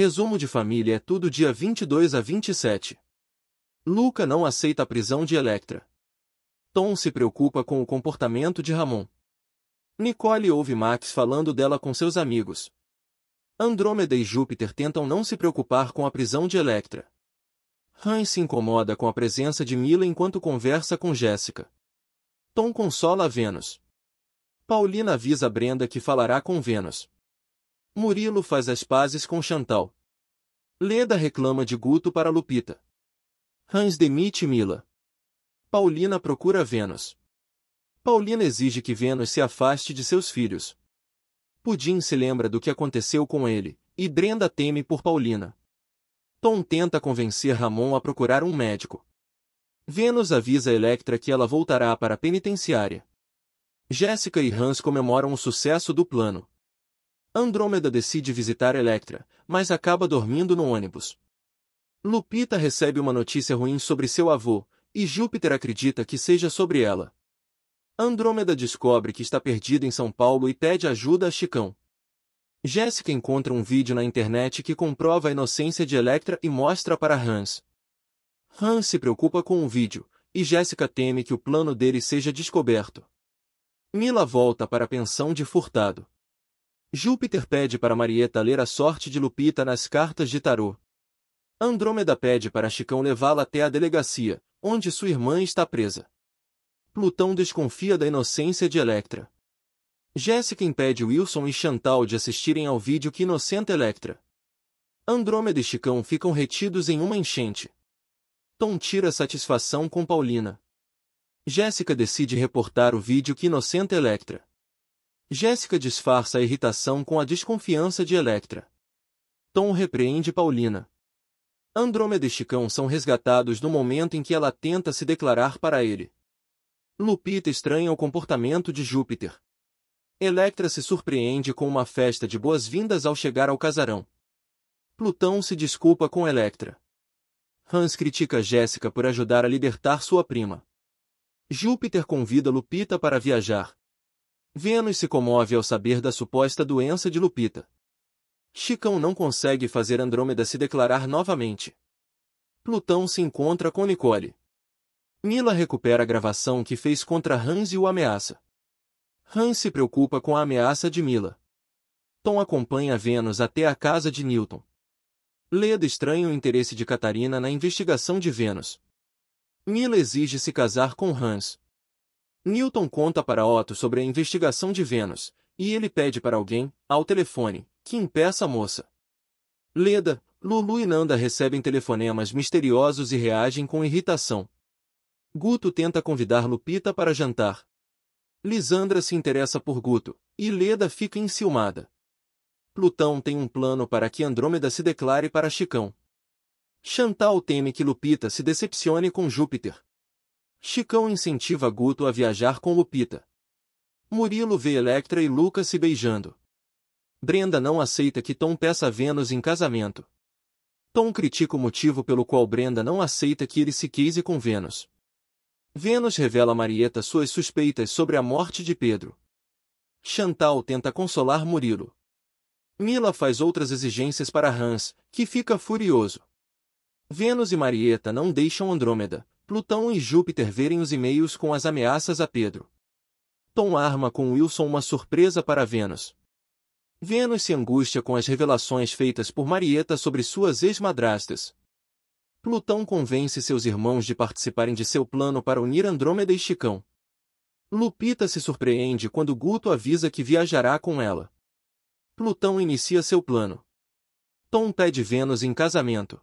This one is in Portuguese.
Resumo de família é tudo dia 22 a 27. Luca não aceita a prisão de Electra. Tom se preocupa com o comportamento de Ramon. Nicole ouve Max falando dela com seus amigos. Andrômeda e Júpiter tentam não se preocupar com a prisão de Electra. Han se incomoda com a presença de Mila enquanto conversa com Jéssica. Tom consola Vênus. Paulina avisa Brenda que falará com Vênus. Murilo faz as pazes com Chantal. Leda reclama de Guto para Lupita. Hans demite Mila. Paulina procura Vênus. Paulina exige que Vênus se afaste de seus filhos. Pudim se lembra do que aconteceu com ele, e Brenda teme por Paulina. Tom tenta convencer Ramon a procurar um médico. Vênus avisa Electra que ela voltará para a penitenciária. Jéssica e Hans comemoram o sucesso do plano. Andrômeda decide visitar Electra, mas acaba dormindo no ônibus. Lupita recebe uma notícia ruim sobre seu avô, e Júpiter acredita que seja sobre ela. Andrômeda descobre que está perdida em São Paulo e pede ajuda a Chicão. Jéssica encontra um vídeo na internet que comprova a inocência de Electra e mostra para Hans. Hans se preocupa com o vídeo, e Jéssica teme que o plano dele seja descoberto. Mila volta para a pensão de Furtado. Júpiter pede para Marieta ler a sorte de Lupita nas cartas de tarô. Andrômeda pede para Chicão levá-la até a delegacia, onde sua irmã está presa. Plutão desconfia da inocência de Electra. Jéssica impede Wilson e Chantal de assistirem ao vídeo que inocenta Electra. Andrômeda e Chicão ficam retidos em uma enchente. Tom tira satisfação com Paulina. Jéssica decide reportar o vídeo que inocenta Electra. Jéssica disfarça a irritação com a desconfiança de Electra. Tom repreende Paulina. Andrômeda e Chicão são resgatados no momento em que ela tenta se declarar para ele. Lupita estranha o comportamento de Júpiter. Electra se surpreende com uma festa de boas-vindas ao chegar ao casarão. Plutão se desculpa com Electra. Hans critica Jéssica por ajudar a libertar sua prima. Júpiter convida Lupita para viajar, Vênus se comove ao saber da suposta doença de Lupita. Chicão não consegue fazer Andrômeda se declarar novamente. Plutão se encontra com Nicole. Mila recupera a gravação que fez contra Hans e o ameaça. Hans se preocupa com a ameaça de Mila. Tom acompanha Vênus até a casa de Newton. Leda estranha o interesse de Catarina na investigação de Vênus. Mila exige se casar com Hans. Newton conta para Otto sobre a investigação de Vênus, e ele pede para alguém, ao telefone, que impeça a moça. Leda, Lulu e Nanda recebem telefonemas misteriosos e reagem com irritação. Guto tenta convidar Lupita para jantar. Lisandra se interessa por Guto, e Leda fica enciumada. Plutão tem um plano para que Andrômeda se declare para Chicão. Chantal teme que Lupita se decepcione com Júpiter, Chicão incentiva Guto a viajar com Lupita. Murilo vê Electra e Luca se beijando. Brenda não aceita que Tom peça a Vênus em casamento. Tom critica o motivo pelo qual Brenda não aceita que ele se case com Vênus. Vênus revela a Marieta suas suspeitas sobre a morte de Pedro. Chantal tenta consolar Murilo. Mila faz outras exigências para Hans, que fica furioso. Vênus e Marieta não deixam Andrômeda, Plutão e Júpiter verem os e-mails com as ameaças a Pedro. Tom arma com Wilson uma surpresa para Vênus. Vênus se angústia com as revelações feitas por Marieta sobre suas ex-madrastas. Plutão convence seus irmãos de participarem de seu plano para unir Andrômeda e Chicão. Lupita se surpreende quando Guto avisa que viajará com ela. Plutão inicia seu plano. Tom pede Vênus em casamento.